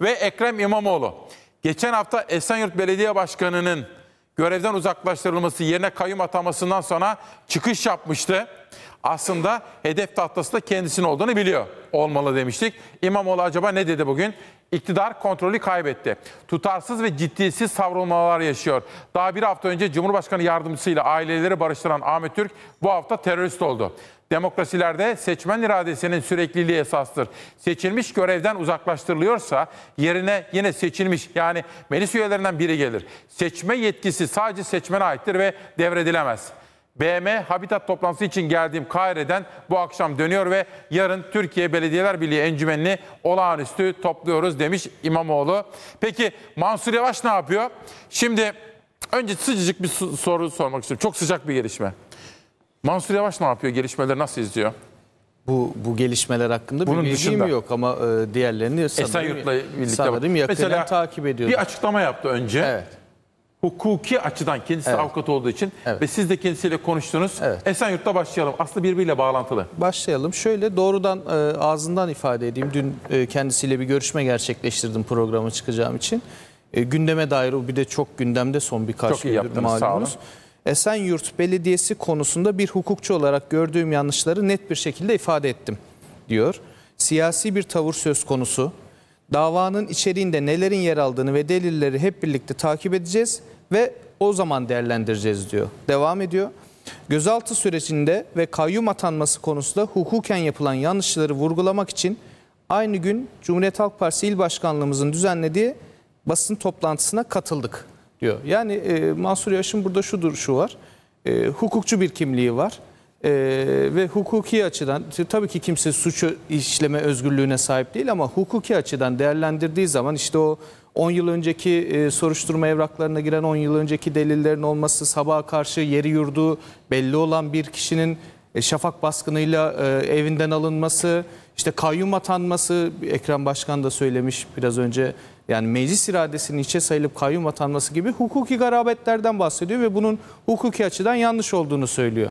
ve Ekrem İmamoğlu. Geçen hafta Esenyurt Belediye Başkanı'nın görevden uzaklaştırılması yerine kayyum atamasından sonra çıkış yapmıştı. Aslında hedef tahtası da kendisinin olduğunu biliyor. Olmalı demiştik. İmamoğlu acaba ne dedi bugün? İktidar kontrolü kaybetti. Tutarsız ve ciddiyetsiz savrulmalar yaşıyor. Daha bir hafta önce Cumhurbaşkanı yardımcısıyla aileleri barıştıran Ahmet Türk bu hafta terörist oldu. Demokrasilerde seçmen iradesinin sürekliliği esastır. Seçilmiş görevden uzaklaştırılıyorsa yerine yine seçilmiş yani meclis üyelerinden biri gelir. Seçme yetkisi sadece seçmene aittir ve devredilemez.'' BM Habitat toplantısı için geldiğim Kahire'den bu akşam dönüyor ve yarın Türkiye Belediyeler Birliği encümenini olağanüstü topluyoruz demiş İmamoğlu. Peki Mansur Yavaş ne yapıyor? Şimdi önce sıcacık bir soru sormak istiyorum. Çok sıcak bir gelişme. Mansur Yavaş ne yapıyor? Gelişmeleri nasıl izliyor? Bu, bu gelişmeler hakkında Bunun bir bilgim yok ama e, diğerlerini sanırım, Esenyurt'la birlikte sanırım yakından takip ediyorum. Bir açıklama yaptı önce. Evet hukuki açıdan kendisi evet. avukat olduğu için evet. ve siz de kendisiyle konuştunuz. Evet. Esenyurt'ta başlayalım. Aslında birbiriyle bağlantılı. Başlayalım. Şöyle doğrudan e, ağzından ifade edeyim. Dün e, kendisiyle bir görüşme gerçekleştirdim programa çıkacağım için. E, gündeme dair o bir de çok gündemde son birkaç çok gündür yaptınız, malumunuz. Esenyurt Belediyesi konusunda bir hukukçu olarak gördüğüm yanlışları net bir şekilde ifade ettim diyor. Siyasi bir tavır söz konusu Davanın içeriğinde nelerin yer aldığını ve delilleri hep birlikte takip edeceğiz ve o zaman değerlendireceğiz diyor. Devam ediyor. Gözaltı sürecinde ve kayyum atanması konusunda hukuken yapılan yanlışları vurgulamak için aynı gün Cumhuriyet Halk Partisi İl Başkanlığımızın düzenlediği basın toplantısına katıldık diyor. Yani e, Mansur Yavaş'ın burada şudur şu var. E, hukukçu bir kimliği var. Ee, ve hukuki açıdan tabii ki kimse suçu işleme özgürlüğüne sahip değil ama hukuki açıdan değerlendirdiği zaman işte o 10 yıl önceki e, soruşturma evraklarına giren 10 yıl önceki delillerin olması sabaha karşı yeri yurdu belli olan bir kişinin e, şafak baskınıyla e, evinden alınması işte kayyum atanması Ekrem Başkan da söylemiş biraz önce yani meclis iradesinin içe sayılıp kayyum atanması gibi hukuki garabetlerden bahsediyor ve bunun hukuki açıdan yanlış olduğunu söylüyor.